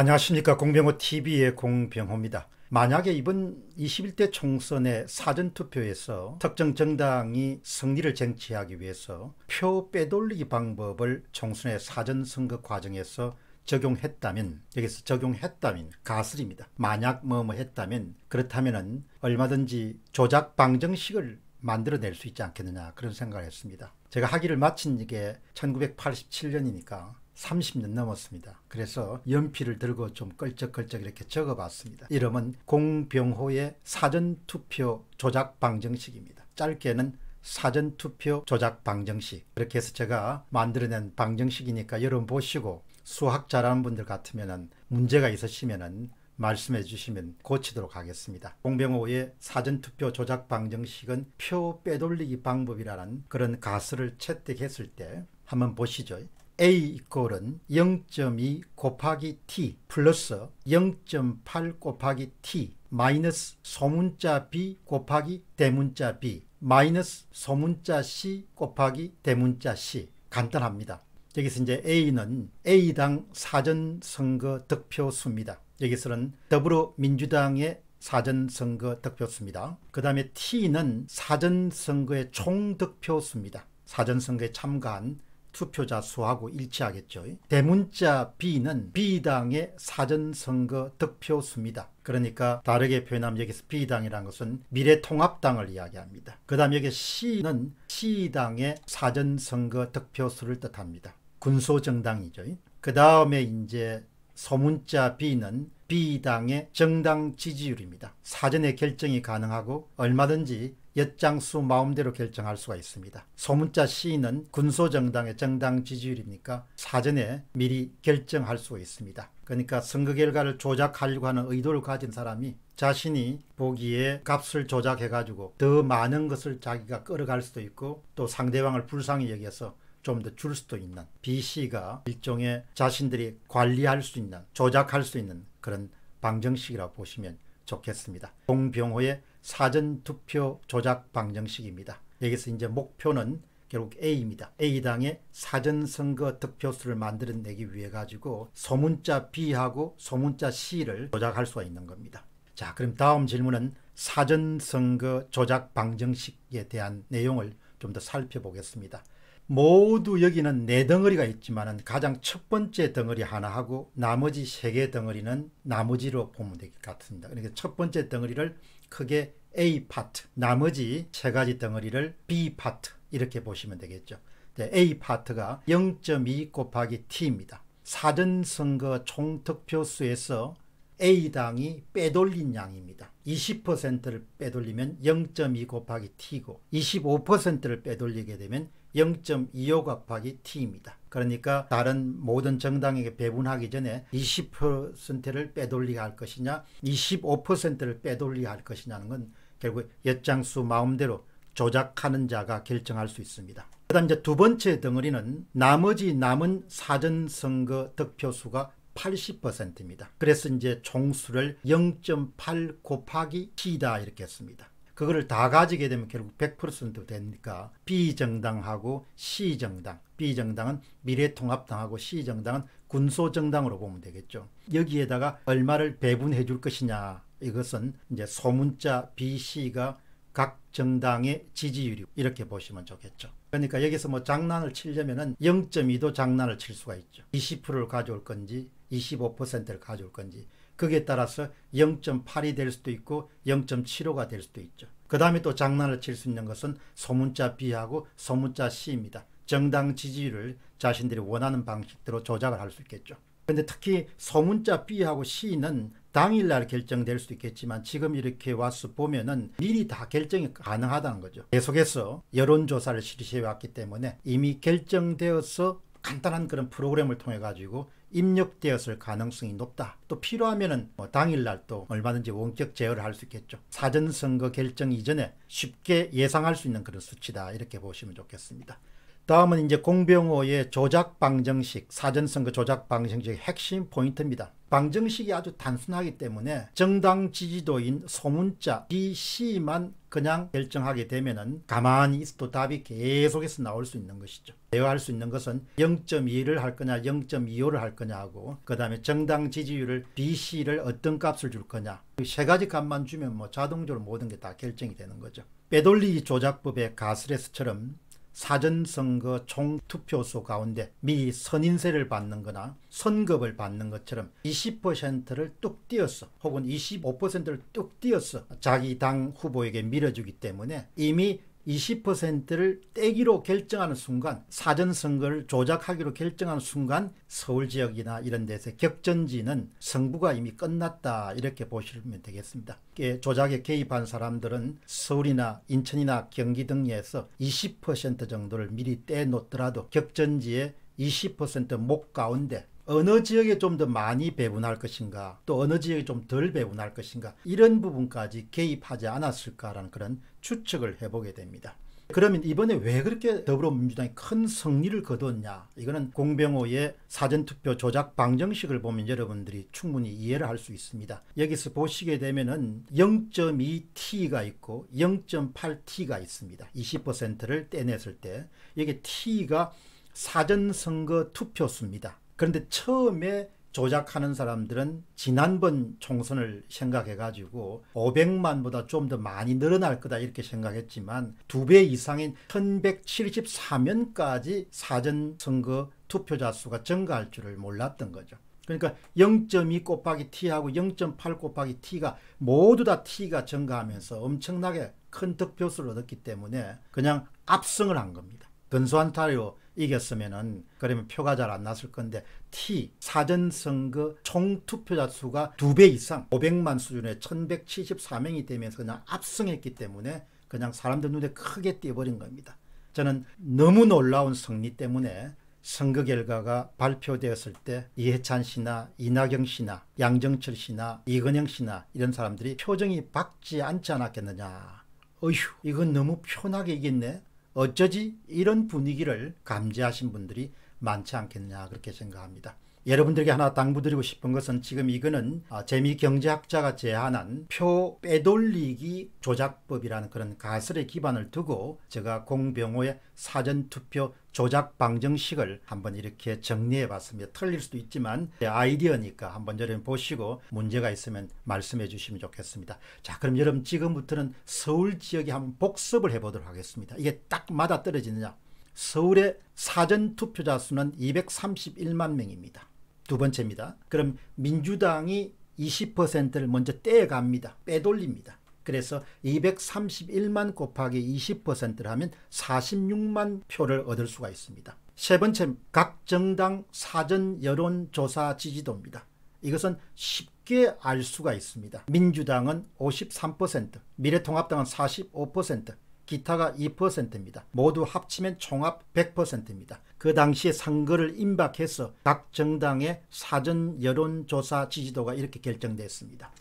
안녕하십니까 공병호TV의 공병호입니다. 만약에 이번 21대 총선의 사전투표에서 특정 정당이 승리를 쟁취하기 위해서 표 빼돌리기 방법을 총선의 사전선거 과정에서 적용했다면 여기서 적용했다면 가설입니다. 만약 뭐뭐 뭐 했다면 그렇다면 얼마든지 조작 방정식을 만들어낼 수 있지 않겠느냐 그런 생각을 했습니다. 제가 학위를 마친 게 1987년이니까 30년 넘었습니다. 그래서 연필을 들고 좀 껄쩍껄쩍 이렇게 적어봤습니다. 이름은 공병호의 사전투표 조작 방정식입니다. 짧게는 사전투표 조작 방정식. 그렇게 해서 제가 만들어낸 방정식이니까 여러분 보시고 수학 잘하는 분들 같으면 문제가 있으시면 말씀해 주시면 고치도록 하겠습니다. 공병호의 사전투표 조작 방정식은 표 빼돌리기 방법이라는 그런 가설을 채택했을 때 한번 보시죠. a 이꼴은 0.2 곱하기 t 플러스 0.8 곱하기 t 마이너스 소문자 b 곱하기 대문자 b 마이너스 소문자 c 곱하기 대문자 c 간단합니다. 여기서 이제 a는 a당 사전선거 득표수입니다. 여기서는 더불어민주당의 사전선거 득표수입니다. 그 다음에 t는 사전선거의 총득표수입니다. 사전선거에 참가한 투표자 수하고 일치하겠죠. 대문자 B는 B당의 사전선거 득표수입니다. 그러니까 다르게 표현하면 여기서 B당이라는 것은 미래통합당을 이야기합니다. 그 다음 여기 C는 C당의 사전선거 득표수를 뜻합니다. 군소정당이죠. 그 다음에 이제 소문자 B는 B당의 정당 지지율입니다. 사전에 결정이 가능하고 얼마든지 엿장수 마음대로 결정할 수가 있습니다. 소문자 시인 군소정당의 정당 지지율이니까 사전에 미리 결정할 수가 있습니다. 그러니까 선거 결과를 조작하려고 하는 의도를 가진 사람이 자신이 보기에 값을 조작해가지고 더 많은 것을 자기가 끌어갈 수도 있고 또 상대방을 불쌍히 여기서 좀 더 줄 수도 있는 BC가 일종의 자신들이 관리할 수 있는 조작할 수 있는 그런 방정식이라고 보시면 좋겠습니다. 공병호의 사전투표 조작 방정식입니다. 여기서 이제 목표는 결국 A입니다. A당의 사전선거 득표수를 만들어내기 위해 가지고 소문자 B하고 소문자 C를 조작할 수가 있는 겁니다. 자 그럼 다음 질문은 사전선거 조작 방정식에 대한 내용을 좀 더 살펴보겠습니다. 모두 여기는 네 덩어리가 있지만 가장 첫 번째 덩어리 하나하고 나머지 세 개 덩어리는 나머지로 보면 될 것 같습니다. 그러니까 첫 번째 덩어리를 크게 A 파트, 나머지 세 가지 덩어리를 B 파트 이렇게 보시면 되겠죠. 네, A 파트가 0.2 곱하기 T입니다. 사전선거 총득표수에서 A당이 빼돌린 양입니다. 20%를 빼돌리면 0.2 곱하기 T고 25%를 빼돌리게 되면 0.25 곱하기 t입니다. 그러니까 다른 모든 정당에게 배분하기 전에 20%를 빼돌리게 할 것이냐 25%를 빼돌리게 할 것이냐는 건 결국 엿장수 마음대로 조작하는 자가 결정할 수 있습니다. 그 다음 이제 두 번째 덩어리는 나머지 남은 사전선거 득표수가 80%입니다. 그래서 이제 총수를 0.8 곱하기 t다 이렇게 했습니다. 그거를 다 가지게 되면 결국 100% 되니까 B정당하고 C정당 B정당은 미래통합당하고 C정당은 군소정당으로 보면 되겠죠. 여기에다가 얼마를 배분해 줄 것이냐 이것은 이제 소문자 BC가 각 정당의 지지율이 이렇게 보시면 좋겠죠. 그러니까 여기서 뭐 장난을 치려면은 0.2도 장난을 칠 수가 있죠. 20%를 가져올 건지 25%를 가져올 건지 거기에 따라서 0.8이 될 수도 있고 0.75가 될 수도 있죠. 그 다음에 또 장난을 칠 수 있는 것은 소문자 B하고 소문자 C입니다. 정당 지지율을 자신들이 원하는 방식대로 조작을 할 수 있겠죠. 그런데 특히 소문자 B하고 C는 당일날 결정될 수도 있겠지만 지금 이렇게 와서 보면은 미리 다 결정이 가능하다는 거죠. 계속해서 여론조사를 실시해왔기 때문에 이미 결정되어서 간단한 그런 프로그램을 통해 가지고 입력되었을 가능성이 높다. 또 필요하면은 뭐 당일날 또 얼마든지 원격 제어를 할 수 있겠죠. 사전 선거 결정 이전에 쉽게 예상할 수 있는 그런 수치다. 이렇게 보시면 좋겠습니다. 다음은 이제 공병호의 조작 방정식, 사전선거 조작 방정식의 핵심 포인트입니다. 방정식이 아주 단순하기 때문에 정당 지지도인 소문자 BC만 그냥 결정하게 되면은 가만히 있어도 답이 계속해서 나올 수 있는 것이죠. 대화할 수 있는 것은 0.2를 할 거냐 0.25를 할 거냐 하고 그 다음에 정당 지지율을 BC를 어떤 값을 줄 거냐 그 세 가지 값만 주면 뭐 자동적으로 모든 게 다 결정이 되는 거죠. 빼돌리 조작법의 가스레스처럼 사전선거 총투표소 가운데 미 선인세를 받는 거나 선급을 받는 것처럼 20%를 뚝 띄었어 혹은 25%를 뚝 띄었어 자기 당 후보에게 밀어주기 때문에 이미 20%를 떼기로 결정하는 순간 사전선거를 조작하기로 결정하는 순간 서울 지역이나 이런 데서 격전지는 승부가 이미 끝났다 이렇게 보시면 되겠습니다. 조작에 개입한 사람들은 서울이나 인천이나 경기 등에서 20% 정도를 미리 떼놓더라도 격전지에 20%목 가운데 어느 지역에 좀 더 많이 배분할 것인가 또 어느 지역에 좀 덜 배분할 것인가 이런 부분까지 개입하지 않았을까라는 그런 추측을 해보게 됩니다. 그러면 이번에 왜 그렇게 더불어민주당이 큰 승리를 거뒀냐 이거는 공병호의 사전투표 조작 방정식을 보면 여러분들이 충분히 이해를 할 수 있습니다 여기서 보시게 되면은 0.2t가 있고 0.8t가 있습니다 20%를 떼냈을 때 이게 t가 사전선거 투표수입니다 그런데 처음에 조작하는 사람들은 지난번 총선을 생각해 가지고 500만보다 좀 더 많이 늘어날 거다 이렇게 생각했지만 두 배 이상인 1174면까지 사전선거 투표자 수가 증가할 줄을 몰랐던 거죠. 그러니까 0.2 곱하기 t하고 0.8 곱하기 t가 모두 다 t가 증가하면서 엄청나게 큰 득표수를 얻었기 때문에 그냥 압승을 한 겁니다. 근소한 타요 이겼으면은 그러면 표가 잘 안 났을 건데 T 사전선거 총투표자 수가 두 배 이상 500만 수준의 1174명이 되면서 그냥 압승했기 때문에 그냥 사람들 눈에 크게 띄어버린 겁니다. 저는 너무 놀라운 승리 때문에 선거 결과가 발표되었을 때 이해찬 씨나 이낙영 씨나 양정철 씨나 이건영 씨나 이런 사람들이 표정이 밝지 않지 않았겠느냐. 어휴 이건 너무 편하게 이겼네. 어쩌지 이런 분위기를 감지하신 분들이 많지 않겠느냐 그렇게 생각합니다. 여러분들에게 하나 당부드리고 싶은 것은 지금 이거는 아, 재미경제학자가 제안한 표 빼돌리기 조작법이라는 그런 가설의 기반을 두고 제가 공병호의 사전투표 조작 방정식을 한번 이렇게 정리해 봤습니다. 틀릴 수도 있지만 아이디어니까 한번 여러분 보시고 문제가 있으면 말씀해 주시면 좋겠습니다. 자 그럼 여러분 지금부터는 서울 지역에 한번 복습을 해 보도록 하겠습니다. 이게 딱 맞아 떨어지느냐 서울의 사전투표자 수는 231만 명입니다. 두 번째입니다. 그럼 민주당이 20%를 먼저 떼갑니다. 빼돌립니다. 그래서 231만 곱하기 20%를 하면 46만 표를 얻을 수가 있습니다. 세 번째, 각 정당 사전 여론조사 지지도입니다. 이것은 쉽게 알 수가 있습니다. 민주당은 53%, 미래통합당은 45%, 기타가 2%입니다. 모두 합치면 총합 100%입니다. 그 당시에 선거를 임박해서 각 정당의 사전 여론조사 지지도가 이렇게 결정됐습니다.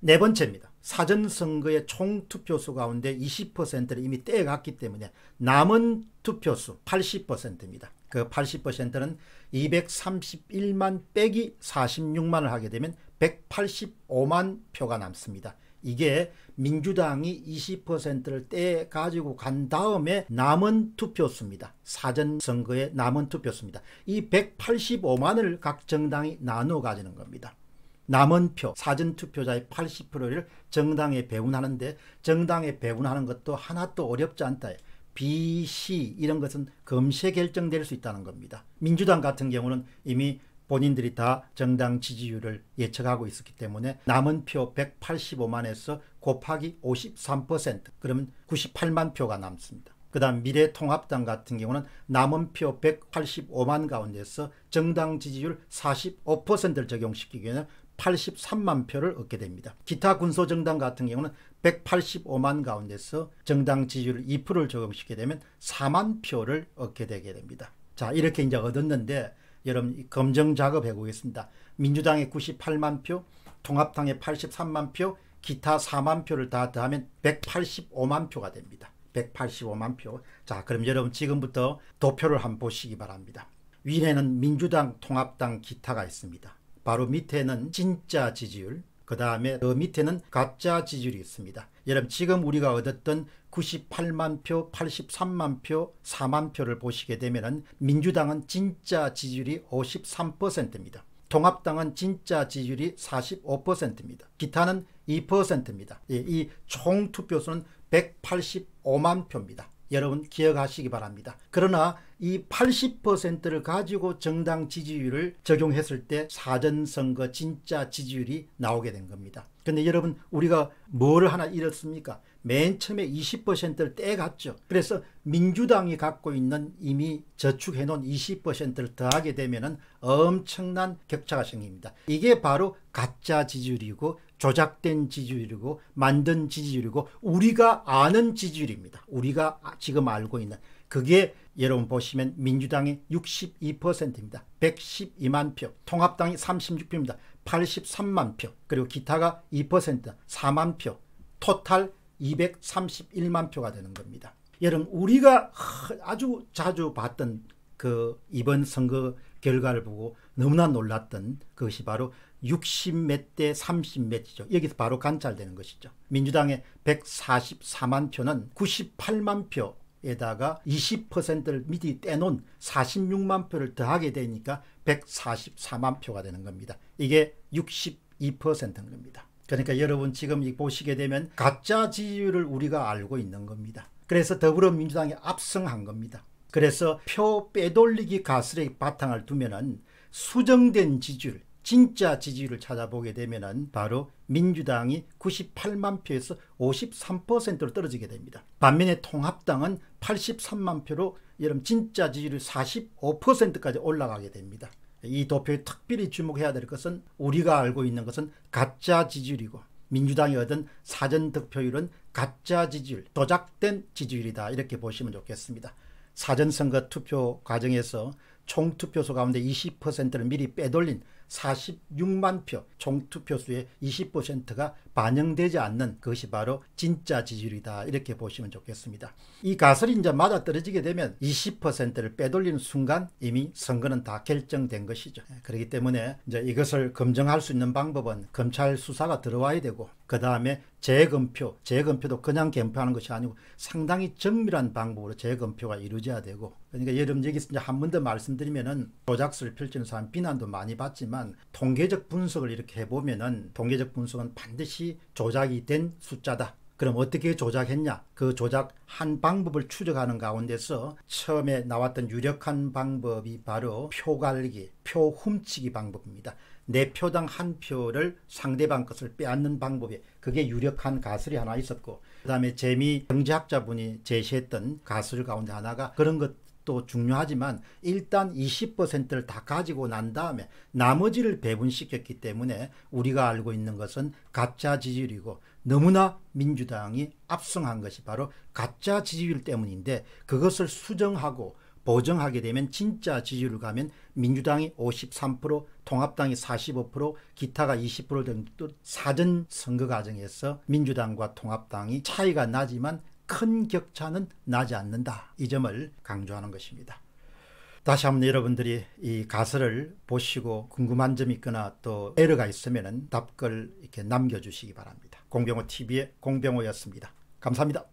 네 번째입니다. 사전선거의 총투표수 가운데 20%를 이미 떼갔기 때문에 남은 투표수 80%입니다. 그 80%는 231만 빼기 46만을 하게 되면 185만 표가 남습니다. 이게 민주당이 20%를 떼 가지고 간 다음에 남은 투표수입니다. 사전 선거에 남은 투표수입니다. 이 185만을 각 정당이 나눠 가지는 겁니다. 남은 표, 사전 투표자의 80%를 정당에 배분하는데 정당에 배분하는 것도 하나도 어렵지 않다. B, C 이런 것은 검시 결정될 수 있다는 겁니다. 민주당 같은 경우는 이미 본인들이 다 정당 지지율을 예측하고 있었기 때문에 남은 표 185만에서 곱하기 53% 그러면 98만 표가 남습니다. 그 다음 미래통합당 같은 경우는 남은 표 185만 가운데서 정당 지지율 45%를 적용시키기에는 83만 표를 얻게 됩니다. 기타 군소정당 같은 경우는 185만 가운데서 정당 지지율 2%를 적용시키게 되면 4만 표를 얻게 되게 됩니다. 자 이렇게 이제 얻었는데 여러분 검증 작업해 보겠습니다. 민주당의 98만 표, 통합당의 83만 표, 기타 4만 표를 다 더하면 185만 표가 됩니다. 185만 표. 자, 그럼 여러분 지금부터 도표를 한번 보시기 바랍니다. 위에는 민주당, 통합당, 기타가 있습니다. 바로 밑에는 진짜 지지율, 그 다음에 그 밑에는 가짜 지지율이 있습니다. 여러분 지금 우리가 얻었던 98만 표, 83만 표, 4만 표를 보시게 되면 은 민주당은 진짜 지지율이 53%입니다. 통합당은 진짜 지지율이 45%입니다. 기타는 2%입니다. 예, 이총 투표수는 185만 표입니다. 여러분 기억하시기 바랍니다. 그러나 이 80%를 가지고 정당 지지율을 적용했을 때 사전선거 진짜 지지율이 나오게 된 겁니다. 근데 여러분 우리가 뭐를 하나 잃었습니까? 맨 처음에 20%를 떼갔죠. 그래서 민주당이 갖고 있는 이미 저축해 놓은 20%를 더하게 되면 엄청난 격차가 생깁니다. 이게 바로 가짜 지지율이고 조작된 지지율이고 만든 지지율이고 우리가 아는 지지율입니다. 우리가 지금 알고 있는 그게 여러분 보시면 민주당이 62%입니다. 112만 표, 통합당이 36표입니다. 83만 표, 그리고 기타가 2%, 4만 표, 토탈 231만 표가 되는 겁니다. 여러분 우리가 아주 자주 봤던 그 이번 선거 결과를 보고 너무나 놀랐던 것이 바로 60몇 대 30몇이죠. 여기서 바로 관찰되는 것이죠. 민주당의 144만 표는 98만 표에다가 20%를 미리 떼놓은 46만 표를 더하게 되니까 144만 표가 되는 겁니다. 이게 62%인 겁니다. 그러니까 여러분 지금 보시게 되면 가짜 지지율을 우리가 알고 있는 겁니다. 그래서 더불어민주당이 압승한 겁니다. 그래서 표 빼돌리기 가설의 바탕을 두면은 수정된 지지율, 진짜 지지율을 찾아보게 되면 바로 민주당이 98만 표에서 53%로 떨어지게 됩니다. 반면에 통합당은 83만 표로 여러분 진짜 지지율 45%까지 올라가게 됩니다. 이 도표에 특별히 주목해야 될 것은 우리가 알고 있는 것은 가짜 지지율이고 민주당이 얻은 사전 득표율은 가짜 지지율, 도작된 지지율이다 이렇게 보시면 좋겠습니다. 사전선거 투표 과정에서 총투표수 가운데 20%를 미리 빼돌린 46만 표, 총투표 수의 20%가 반영되지 않는 것이 바로 진짜 지지율이다. 이렇게 보시면 좋겠습니다. 이 가설이 맞아 떨어지게 되면 20%를 빼돌리는 순간 이미 선거는 다 결정된 것이죠. 예, 그렇기 때문에 이제 이것을 검증할 수 있는 방법은 검찰 수사가 들어와야 되고 그 다음에 재검표, 재검표도 그냥 검표하는 것이 아니고 상당히 정밀한 방법으로 재검표가 이루어져야 되고 그러니까 여러분 여기서 한 번 더 말씀드리면은 조작수를 펼치는 사람 비난도 많이 받지만 통계적 분석을 이렇게 해보면은 통계적 분석은 반드시 조작이 된 숫자다. 그럼 어떻게 조작했냐? 그 조작한 방법을 추적하는 가운데서 처음에 나왔던 유력한 방법이 바로 표 갈기, 표 훔치기 방법입니다. 내 네 표당 한 표를 상대방 것을 빼앗는 방법에 그게 유력한 가설이 하나 있었고 그 다음에 재미 경제학자분이 제시했던 가설 가운데 하나가 그런 것또 중요하지만 일단 20%를 다 가지고 난 다음에 나머지를 배분시켰기 때문에 우리가 알고 있는 것은 가짜 지지율이고 너무나 민주당이 압승한 것이 바로 가짜 지지율 때문인데 그것을 수정하고 보정하게 되면 진짜 지지율 을 가면 민주당이 53%, 통합당이 45%, 기타가 20% 정도 사전 선거 과정에서 민주당과 통합당이 차이가 나지만 큰 격차는 나지 않는다. 이 점을 강조하는 것입니다. 다시 한번 여러분들이 이 가설을 보시고 궁금한 점이 있거나 또 에러가 있으면 답글 이렇게 남겨주시기 바랍니다. 공병호 TV의 공병호였습니다. 감사합니다.